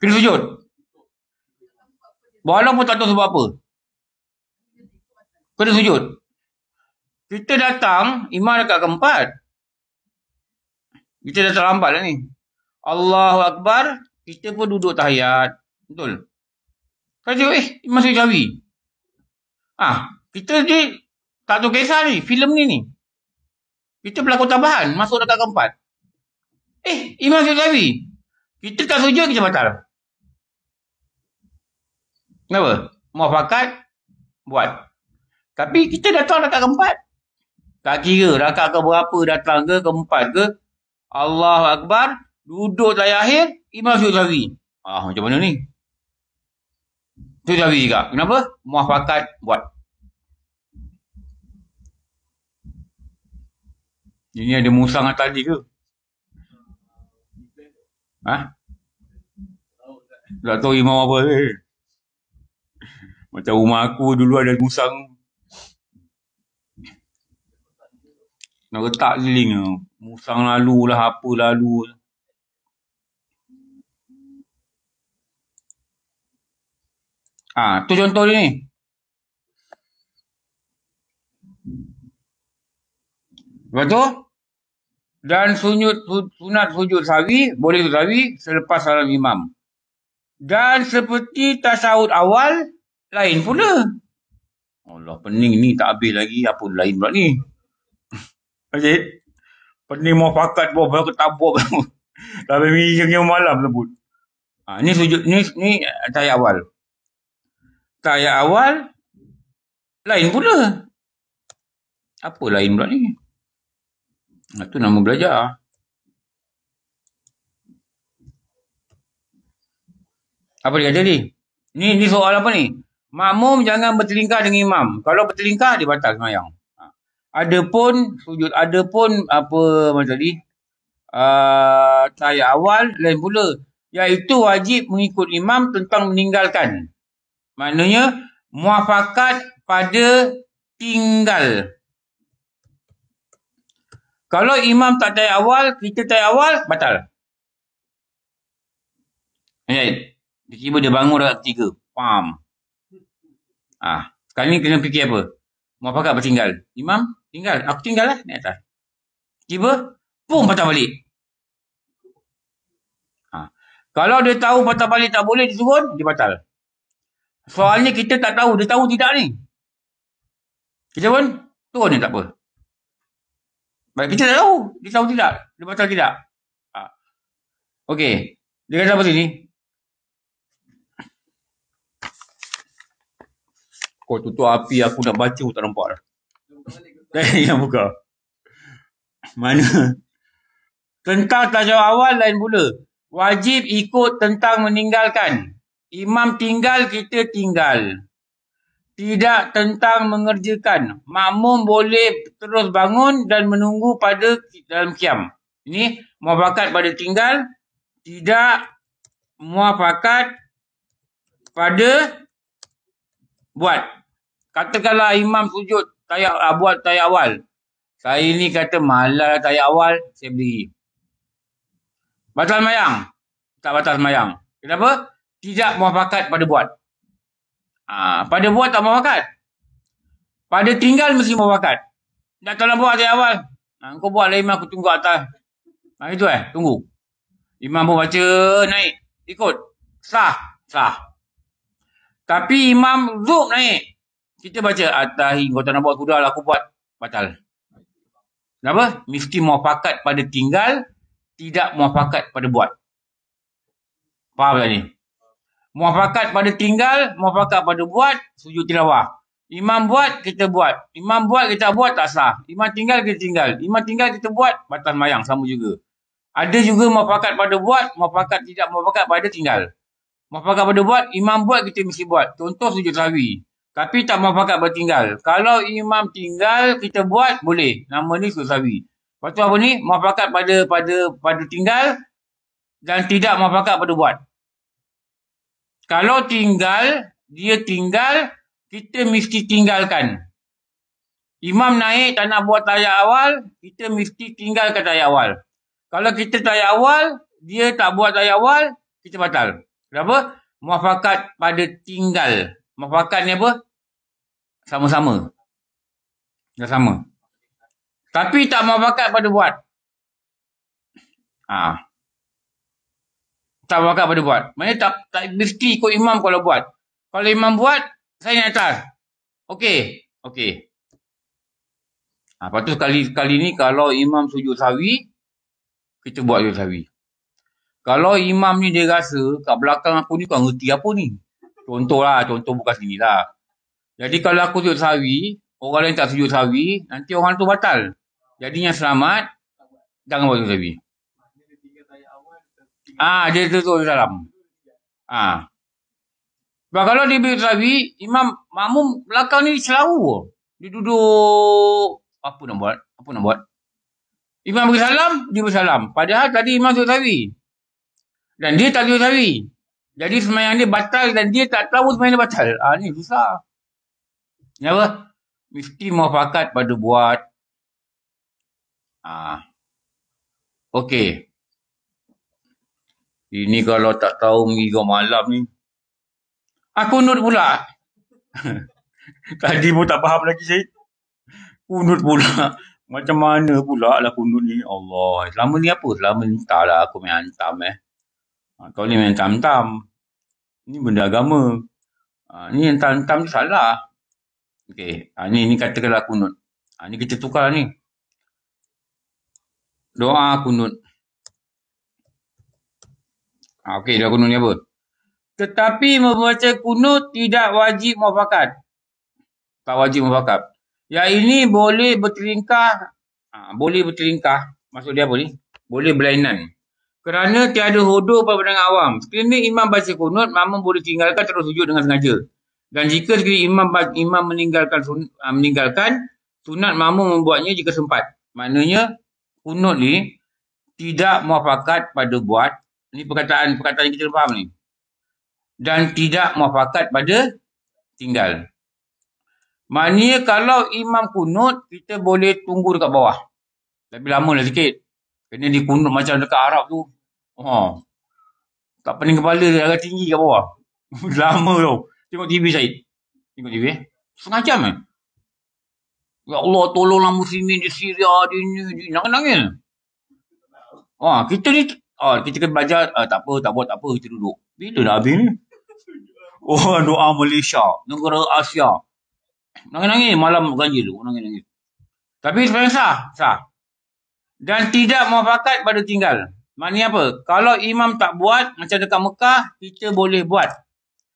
Kena sujud. pun tak tahu sebab apa. Kena sujud. Kita datang, imam dekat keempat. Kita dah terlambat lah ni. Allahu Akbar, kita pun duduk tahiyat. Betul. Kata, eh, masih jawi. Ah, kita ni tak tahu kisah ni, filem ni ni. Kita berlaku tambahan, masuk dekat keempat. Eh, imam saya jawi. Kita tak sujud, kita batal. Kenapa? Muafakat, buat. Tapi kita datang dekat keempat. Tak kira rakat ke berapa datang ke, keempat ke. Allahu Akbar, Duduk tak akhir, Imam suruh Ah, macam mana ni? Suruh juga. Kenapa? Muafakat buat. Ini ada musang tadi ke? Ha? Tak tahu imam apa ke? Macam rumah aku dulu ada musang. Nak letak jeling, tu. Musang lalu lah, apa lalu. Lah. Ha, tu contoh dia ni. Lepas tu, dan sunyut, sunat sujud sawi, boleh sawi selepas salam imam. Dan seperti tasawut awal, lain pula. Allah, pening ni tak habis lagi. Apa lain pula ni? Masjid. Pening mau pakat pun, ke ketabuk. Tapi minyaknya malam sebut. Ha, ni sujud, ni, ni tayak awal kat ayat awal lain pula apa lain pula ni itu nama belajar apa dia kata ni ni, ni soal apa ni makmum jangan bertelingkah dengan imam kalau bertelingkah dia batal semayang ha. Adapun sujud adapun apa macam tadi ah uh, awal lain pula iaitu wajib mengikut imam tentang meninggalkan Maknanya muafakat pada tinggal. Kalau imam tak tayar awal, kita tayar awal, batal. Ya, tiba-tiba dia bangun dah tiga. Faham. Ah, sekarang ni kena fikir apa? Muafakat bertinggal. Imam, tinggal. Aku tinggal lah, ni atas. Tiba, pum, patah balik. Ha. Kalau dia tahu patah balik tak boleh, dia turun, dia batal. Soalnya kita tak tahu. Dia tahu tidak ni. Kita pun turun ni tak apa. Baik, kita tak tahu. Dia tahu tidak. Dia batal tidak. Ha. Okey. Dia kata apa sini? Kau tutup api aku nak baca aku tak nampak dah. Tak yang buka. Mana? Tentang tajuk awal lain pula. Wajib ikut tentang meninggalkan. Imam tinggal, kita tinggal. Tidak tentang mengerjakan. Makmum boleh terus bangun dan menunggu pada dalam kiam. Ini muafakat pada tinggal. Tidak muafakat pada buat. Katakanlah imam sujud tayak, ah, buat tayak awal. Saya ini kata malah tayak awal, saya beri. Batal mayang. Tak batal mayang. Kenapa? tidak muafakat pada buat. Ha, pada buat tak muafakat. Pada tinggal mesti muafakat. Dah tolong buat dari awal. Ha, kau buat lah imam aku tunggu atas. Ha, itu eh, tunggu. Imam pun baca, naik. Ikut. Sah. Sah. Tapi imam zup naik. Kita baca, atas kau tak nak buat kuda lah aku buat. Batal. Kenapa? Mesti muafakat pada tinggal, tidak muafakat pada buat. Faham tak ni? Muafakat pada tinggal, muafakat pada buat, sujud tilawah. Imam buat, kita buat. Imam buat, kita buat, tak sah. Imam tinggal, kita tinggal. Imam tinggal, kita buat, batas mayang, sama juga. Ada juga muafakat pada buat, muafakat tidak muafakat pada tinggal. Muafakat pada buat, imam buat, kita mesti buat. Contoh sujud sawi. Tapi tak muafakat pada tinggal. Kalau imam tinggal, kita buat, boleh. Nama ni sujud sawi. Lepas tu apa ni? Muafakat pada, pada, pada tinggal dan tidak muafakat pada buat. Kalau tinggal, dia tinggal, kita mesti tinggalkan. Imam naik tak nak buat tayar awal, kita mesti tinggalkan tayar awal. Kalau kita tayar awal, dia tak buat tayar awal, kita batal. Kenapa? Muafakat pada tinggal. Muafakat ni apa? Sama-sama. Dah sama. Tapi tak muafakat pada buat. Ah. Ha tak wakaf pada buat. Maksudnya tak tak mesti ikut imam kalau buat. Kalau imam buat, saya naik atas. Okey. Okey. Ha, lepas tu kali, kali ni kalau imam sujud sawi, kita buat sujud sawi. Kalau imam ni dia rasa kat belakang aku ni kan ngerti apa ni. Contoh lah contoh bukan sini lah. Jadi kalau aku sujud sawi, orang lain tak sujud sawi, nanti orang tu batal. Jadinya selamat, jangan buat sujud sawi. Ah, dia duduk di dalam. Ah. Sebab kalau di Bukit Rawi, Imam Makmum belakang ni selalu. Dia duduk. Apa nak buat? Apa nak buat? Imam beri salam, dia beri salam. Padahal tadi Imam Bukit Rawi. Dan dia tak Bukit Rawi. Jadi semayang dia batal dan dia tak tahu semayang dia batal. Ah, ni susah. Ni apa? Mesti muafakat pada buat. Ah. Okey. Ini kalau tak tahu minggu malam ni. Aku nut pula. Tadi pun tak faham lagi saya. Kunut pula. Macam mana pula lah kunut ni. Allah. Selama ni apa? Selama ni entahlah aku main hantam eh. Ha, kau ni main hantam Ini benda agama. Ha, ni yang hantam tu salah. Okay. Ha, ni, ni katakanlah kunut. ni kita tukar ni. Doa kunut. Ha, Okey, dua kunut ni apa? Tetapi membaca kunut tidak wajib mufakat. Tak wajib mufakat. Ya ini boleh bertelingkah. Ha, ah, boleh bertelingkah. Maksud dia apa ni? Boleh berlainan. Kerana tiada hodoh pada pendengar awam. Sekiranya imam baca kunut, makmum boleh tinggalkan terus sujud dengan sengaja. Dan jika sekiranya imam imam meninggalkan ah, meninggalkan sunat mamu membuatnya jika sempat. Maknanya kunut ni tidak muafakat pada buat ini perkataan-perkataan yang kita faham ni. Dan tidak mafakat pada tinggal. Maknanya kalau imam kunut, kita boleh tunggu dekat bawah. Lebih lama lah sikit. Kena di kunut macam dekat Arab tu. Oh. Tak pening kepala dia agak tinggi kat bawah. lama tau. Tengok TV saya. Tengok TV eh. Setengah jam eh. Ya Allah tolonglah muslimin di Syria di ni. Nangis-nangis. Ha, kita ni Ah, kita kena belajar. Ah, tak apa, tak buat, tak apa. Kita duduk. Bila dah habis ni? Oh, doa Malaysia. Negara Asia. Nangis-nangis malam ganjil tu. Nangis-nangis. Tapi sebenarnya sah. Sah. Dan tidak mafakat pada tinggal. Maknanya apa? Kalau imam tak buat, macam dekat Mekah, kita boleh buat.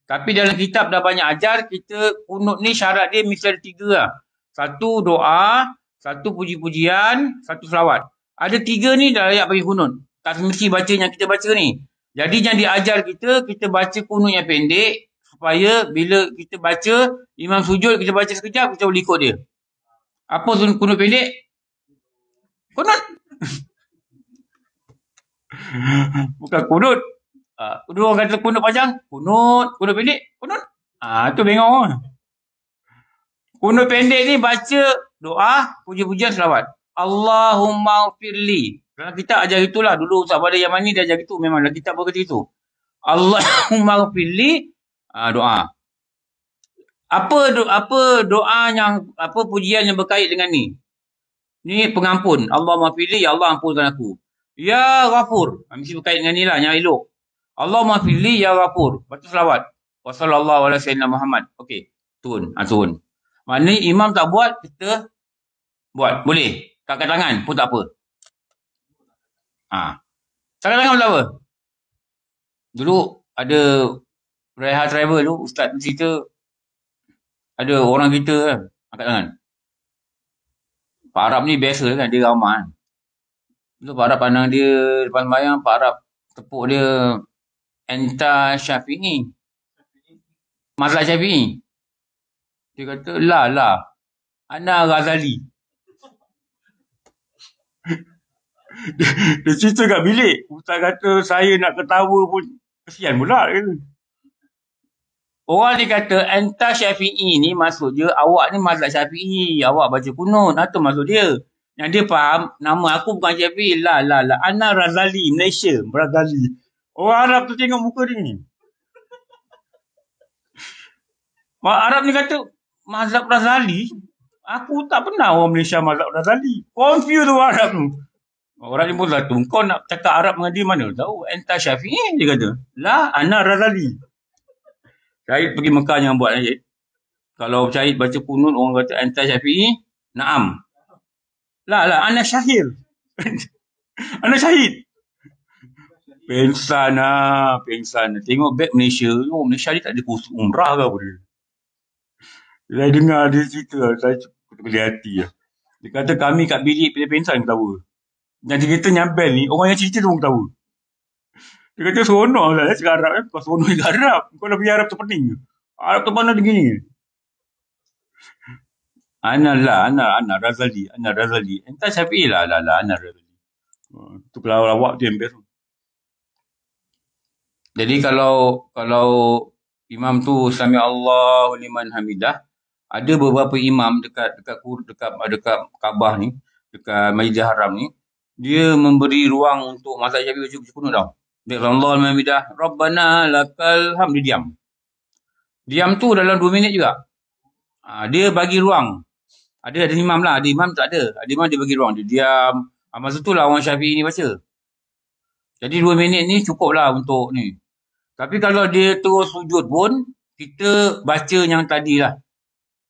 Tapi dalam kitab dah banyak ajar, kita kunut ni syarat dia mesti ada tiga lah. Satu doa, satu puji-pujian, satu selawat. Ada tiga ni dah layak bagi kunut tak semesti baca yang kita baca ni. Jadi yang diajar kita, kita baca kunun yang pendek supaya bila kita baca imam sujud, kita baca sekejap, kita boleh ikut dia. Apa kunun pendek? Kunut. Bukan kunut. Ha, Kudu uh, orang kata kunut panjang. Kunut. Kunut pendek. Kunut. Ah, uh, tu bengong. Kunut pendek ni baca doa, puji-pujian selawat. Allahumma firli. Dalam kitab ajar itulah dulu Ustaz Badar Yamani dia ajar itu memanglah kita kitab berkata itu. Allahumma gfirli uh, ha, doa. Apa do, apa doa yang apa pujian yang berkait dengan ni? Ni pengampun. Allah maafili, ya Allah ampunkan aku. Ya Ghafur. Ha, mesti berkait dengan ni lah yang elok. Allah maafili, ya Ghafur. Lepas tu selawat. Wassalamualaikum warahmatullahi wabarakatuh. Okey. Turun. Ha, turun. Maknanya imam tak buat, kita buat. Boleh. Kakak tangan pun tak apa. Ha. Salah tangan pula Dulu ada Raiha Travel tu, Ustaz tu cerita ada orang kita kan, angkat tangan. Pak Arab ni biasa kan, dia ramah kan. Itu Pak Arab pandang dia depan bayang, Pak Arab tepuk dia Enta Syafi'i. Mazlah Syafi'i. Dia kata, lah lah, Ana Ghazali. dia, dia cerita kat bilik. Ustaz kata saya nak ketawa pun kesian pula. Kata. Orang ni kata entah syafi'i ni maksud dia awak ni mazhab syafi'i. Awak baca kunun. Atau ha, maksud dia. Yang dia faham nama aku bukan syafi'i. La la la. Ana Razali Malaysia. Razali. Orang Arab tu tengok muka dia ni. Orang Arab ni kata mazhab Razali. Aku tak pernah orang Malaysia mazhab Razali. Confused orang Arab tu. Orang ni pun satu. Lah Kau nak cakap Arab dengan dia mana? Tahu. Entah Syafi'i dia kata. La ana razali. Syahid pergi Mekah yang buat Syahid. Kalau Syahid baca punun orang kata entah Syafi'i. Naam. La la ana syahir. ana syahid. Pengsan lah. Pengsan lah. Tengok back Malaysia. Oh, Malaysia ni tak ada kursus umrah ke apa dia. Saya dengar dia cerita. Saya cukup beli hati lah. Dia kata kami kat bilik pilih pengsan tahu. Jadi kita nyabel ni Orang yang cerita tu pun tahu. Dia kata seronok lah eh, Cakap Arab eh. Kau seronok juga harap Kau dah pergi Arab tu pening Harap tu mana dia gini Ana lah Ana, Ana Razali Ana Razali Entah Syafi'i lah Ana lah, lah Ana Razali Itu kalau lawak tu yang biasa Jadi kalau Kalau Imam tu Sami Allah Liman Hamidah ada beberapa imam dekat dekat dekat dekat, dekat Kaabah ni dekat Masjid Haram ni dia memberi ruang untuk masa Syafi baca buku kuno tau. Dia Allah al-mahmidah. Rabbana lakal ham. Dia diam. Diam tu dalam dua minit juga. Ha, dia bagi ruang. Ada ada imam lah. Ada imam tak ada. Ada imam dia bagi ruang. Dia diam. Ha, masa tu lah orang Syafi ni baca. Jadi dua minit ni cukup lah untuk ni. Tapi kalau dia terus sujud pun, kita baca yang tadi lah.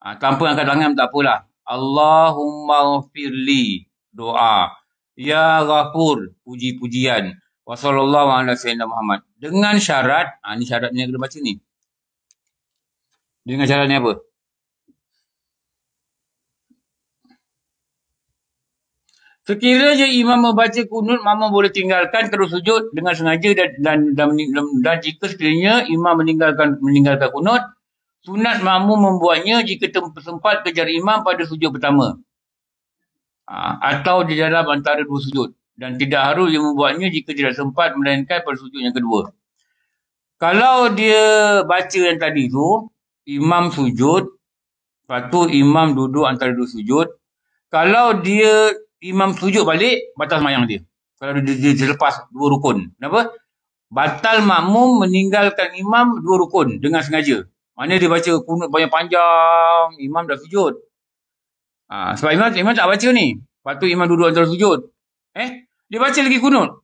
Ha, tanpa angkat tangan tak apalah. Allahumma firli. Doa. Ya Ghafur, puji-pujian. Wassalamualaikum warahmatullahi wabarakatuh. Dengan syarat, ha, ini syaratnya kena baca ni. Dengan syaratnya apa? Sekiranya imam membaca kunut, mama boleh tinggalkan terus sujud dengan sengaja dan dan, dan, dan, dan jika sekiranya imam meninggalkan meninggalkan kunut, sunat mamu membuatnya jika sempat kejar imam pada sujud pertama. Ha, atau di dalam antara dua sujud dan tidak harus dia membuatnya jika tidak sempat melainkan pada sujud yang kedua kalau dia baca yang tadi tu imam sujud lepas tu imam duduk antara dua sujud kalau dia imam sujud balik batal semayang dia kalau dia, dia, dia lepas dua rukun kenapa? batal makmum meninggalkan imam dua rukun dengan sengaja mana dia baca kunut banyak panjang imam dah sujud Ha, sebab imam, imam tak baca ni. Lepas tu imam duduk antara sujud. Eh? Dia baca lagi kunut.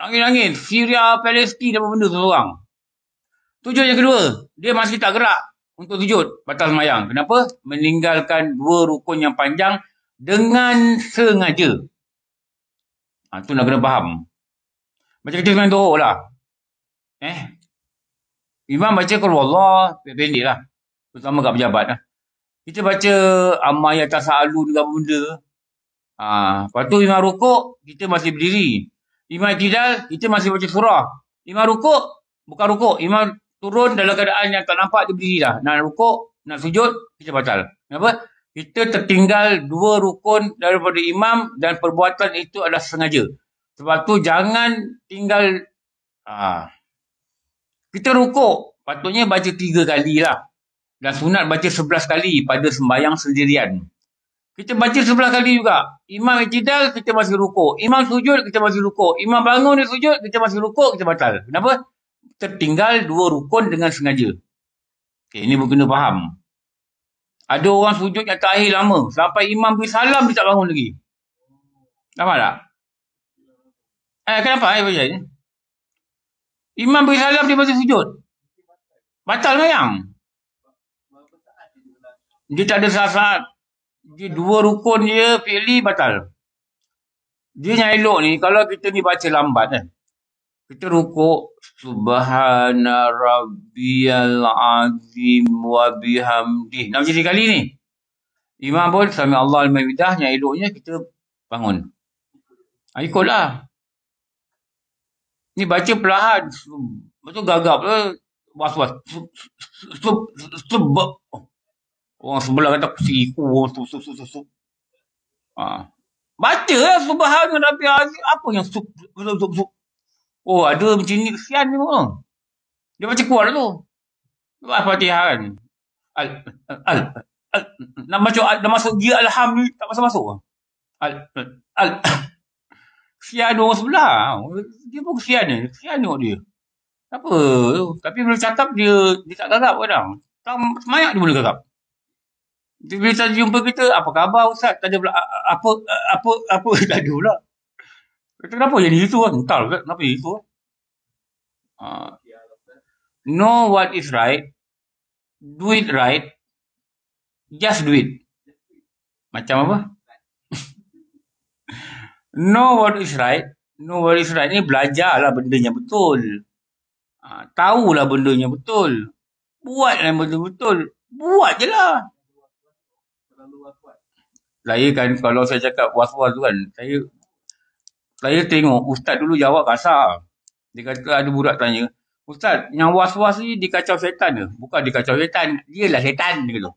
Angin-angin. Syria, Palestine, apa benda seorang. Tujuh yang kedua. Dia masih tak gerak untuk sujud. Batal semayang. Kenapa? Meninggalkan dua rukun yang panjang dengan sengaja. Ha, tu nak kena faham. Macam kita dengan doa lah. Eh? Imam baca kalau Allah, pendek lah. Terutama kat pejabat lah kita baca amaya tasalu dengan bunda. Ha, lepas tu imam rukuk, kita masih berdiri. Imam tidal, kita masih baca surah. Imam rukuk, bukan rukuk. Imam turun dalam keadaan yang tak nampak, dia berdiri lah. Nak rukuk, nak sujud, kita batal. Kenapa? Kita tertinggal dua rukun daripada imam dan perbuatan itu adalah sengaja. Sebab tu jangan tinggal... Ha, kita rukuk, patutnya baca tiga kali lah dan sunat baca sebelas kali pada sembahyang sendirian. Kita baca sebelas kali juga. Imam ijtidal, kita masih rukuk. Imam sujud, kita masih rukuk. Imam bangun dia sujud, kita masih rukuk, kita batal. Kenapa? Tertinggal dua rukun dengan sengaja. Okay, ini mungkin dia faham. Ada orang sujud yang tak akhir lama. Sampai imam beri salam, dia tak bangun lagi. Nampak tak? Eh, kenapa? Eh, imam beri salam, dia masih sujud. Batal bayang. Dia tak ada sasat. Dia dua rukun dia, fi'li e batal. Dia yang elok ni, kalau kita ni baca lambat kan. Kita rukuk. Subhana Rabbiyal Azim wa bihamdih. Nak macam kali ni. Imam pun, Sama Allah al-Mahidah, yang eloknya kita bangun. Ha, ikutlah. Ni baca perlahan. Lepas gagap lah. Was-was. Sub-sub. Sub, sub, sub, sub, sub, sub, sub, sub, sub, sub Orang sebelah kata siku orang su su su su. su. Ha. Baca lah subhan Rabbi Aziz. Apa yang sup, sup sup sup, Oh ada macam ni kesian ni pun. Dia baca kuat tu. Dia baca fatihah kan. Al, al, al, al, al, nak masuk, al, nak masuk dia Alhamdulillah. Tak masuk-masuk. Al, al, al. Kesian orang sebelah. Dia pun kesian ni. Kesian tengok dia. Apa? Tapi bila cakap dia, dia tak gagap kadang. Tak semayak dia boleh gagap bila tadi jumpa kita, apa khabar Ustaz? Tadi pula, apa, apa, apa, apa tadi pula. Kata, kenapa jadi itu? Entah, kenapa jadi itu? Uh, ah. know what is right. Do it right. Just do it. Macam apa? know what is right. Know what is right. Ni belajarlah benda yang betul. Uh, tahulah benda yang betul. Buatlah benda betul Buat je lah saya kan kalau saya cakap was-was tu kan, saya saya tengok ustaz dulu jawab kasar. Dia kata ada budak tanya, ustaz yang was-was ni dikacau setan ke? Bukan dikacau setan, dia lah setan dia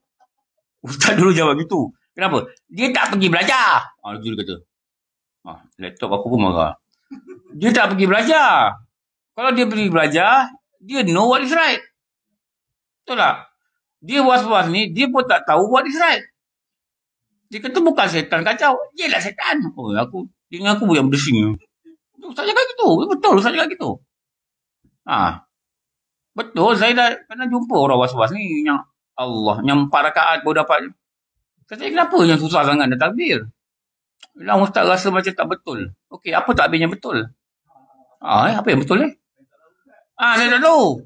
Ustaz dulu jawab gitu. Kenapa? Dia tak pergi belajar. Ah, ha, dia kata. ha, laptop aku pun marah. Dia tak pergi belajar. Kalau dia pergi belajar, dia know what is right. Betul tak? Dia was-was ni, dia pun tak tahu what is right. Dia kata bukan setan kacau. Yelah setan. Oh, aku dengan aku yang bersing. Ustaz cakap gitu. Eh, betul Ustaz cakap gitu. Ha. Betul saya dah pernah jumpa orang was-was ni yang Allah yang empat rakaat baru dapat. Kata kenapa yang susah sangat nak takbir? Bila ustaz rasa macam tak betul. Okey, apa takbir betul? Ah, ha, apa yang betul ni? Eh? Ah, ha, saya tak tahu.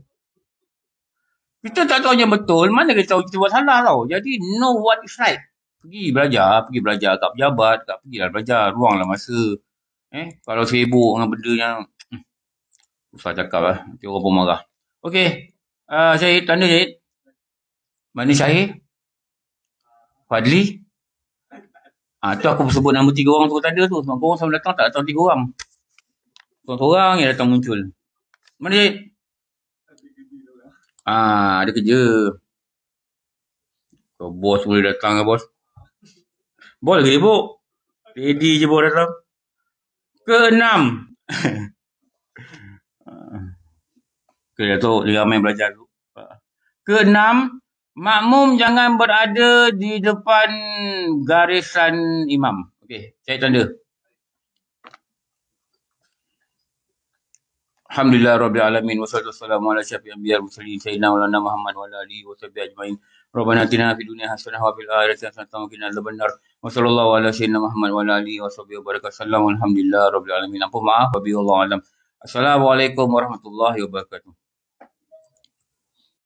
Kita tak tahu yang betul, mana kita tahu kita buat salah tau. Jadi know what is right pergi belajar, pergi belajar kat pejabat, tak pergi lah belajar, ruanglah masa. Eh, kalau sibuk dengan benda yang hmm, susah cakap lah, nanti orang pun marah. Okey, uh, Syahid, tanda Syahid. Mana Syahid? Fadli? Ah, tu aku sebut nama tiga orang tu tadi tu. Sebab korang sama datang tak datang tiga orang. Korang-korang yang datang muncul. Mana Syahid? Ah, ada kerja. So, bos boleh datang ke lah, bos? Bola lagi bu. Ready je bu datang. Keenam. Okey, tu dia main belajar tu. enam, makmum jangan berada di depan garisan imam. Okey, saya tanda. Alhamdulillah Rabbil Alamin Wassalamualaikum warahmatullahi wabarakatuh Sayyidina Muhammad Wa Rabbana atina fid dunya hasanah wa fil akhirati hasanah wa qina benar. Wa sallallahu ala sayyidina Muhammad wa ali wa sahbihi wa barik Alhamdulillah rabbil alamin. Ampun maaf wa bi Allah alam. Assalamualaikum warahmatullahi wabarakatuh.